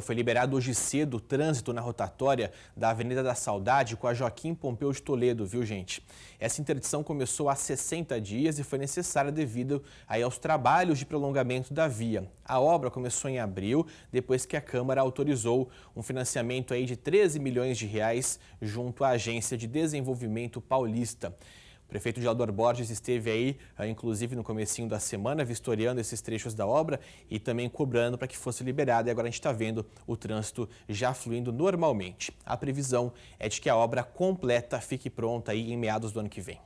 Foi liberado hoje cedo o trânsito na rotatória da Avenida da Saudade com a Joaquim Pompeu de Toledo, viu gente? Essa interdição começou há 60 dias e foi necessária devido aí aos trabalhos de prolongamento da via. A obra começou em abril, depois que a Câmara autorizou um financiamento aí de 13 milhões de reais junto à Agência de Desenvolvimento Paulista. O prefeito de Aldor Borges esteve aí, eh, inclusive no comecinho da semana, vistoriando esses trechos da obra e também cobrando para que fosse liberado. E agora a gente está vendo o trânsito já fluindo normalmente. A previsão é de que a obra completa fique pronta aí em meados do ano que vem.